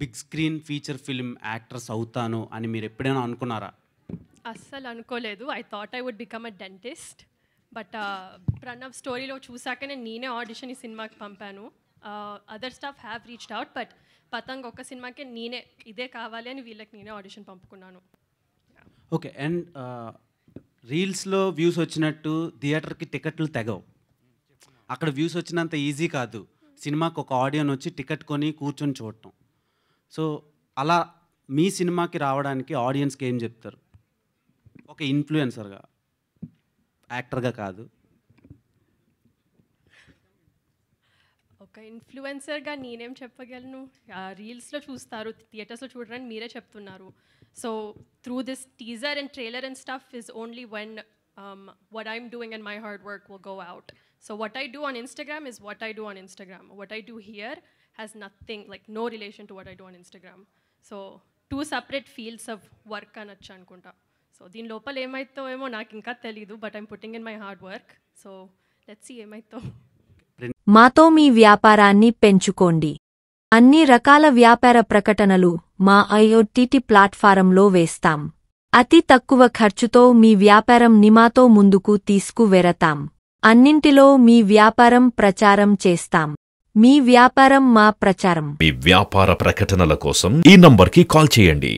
Big screen feature film actress అవుతాను అని మీరు ఎప్పుడైనా అనుకున్నారా అస్సలు అనుకోలేదు I thought I would become a dentist but Pranav స్టోరీలో నేను నేనే ఆడిషన్ ఈ సినిమాకి పంపాను other staff have reached out but Patang ఒక సినిమాకి నేనే ఇదే కావాలి అని వీళ్ళకి నేనే ఆడిషన్ పంపుకున్నాను ఓకే అండ్ రీల్స్లో వ్యూస్ వచ్చినట్టు థియేటర్కి టికెట్లు తెగవు అక్కడ వ్యూస్ వచ్చినంత ఈజీ కాదు సినిమాకి ఒక ఆడియన్ వచ్చి టికెట్ కొని కూర్చొని చూడటం సో అలా మీ సినిమాకి రావడానికి ఆడియన్స్కి ఏం చెప్తారు ఒక ఇన్ఫ్లుయెన్సర్గా యాక్టర్గా కాదు ఒక ఇన్ఫ్లుయెన్సర్గా నేనేం చెప్పగలను రీల్స్లో చూస్తారు థియేటర్స్లో చూడరని మీరే చెప్తున్నారు so through this teaser and trailer and stuff is only one what I'm doing and my hard work work go out so what I do on Instagram is what I do on Instagram what I do here has nothing, like no relation to what I do on Instagram. So two separate fields of work అనొచ్చు అనుకుంటా so దీని లోపల ఏమైతో ఏమో నాకు ఇంకా తెలీదు but I'm putting in my hard work so let's ఏమైతో మాతో మీ వ్యాపారాన్ని పెంచుకోండి అన్ని రకాల వ్యాపార ప్రకటనలు మా ఐఓటీటీ ప్లాట్ఫారంలో వేస్తాం అతి తక్కువ ఖర్చుతో మీ వ్యాపారం నిమాతో ముందుకు తీసుకువెరతాం అన్నింటిలో మీ వ్యాపారం ప్రచారం చేస్తాం మీ వ్యాపారం మా ప్రచారం మీ వ్యాపార ప్రకటనల కోసం ఈ నంబర్కి కాల్ చేయండి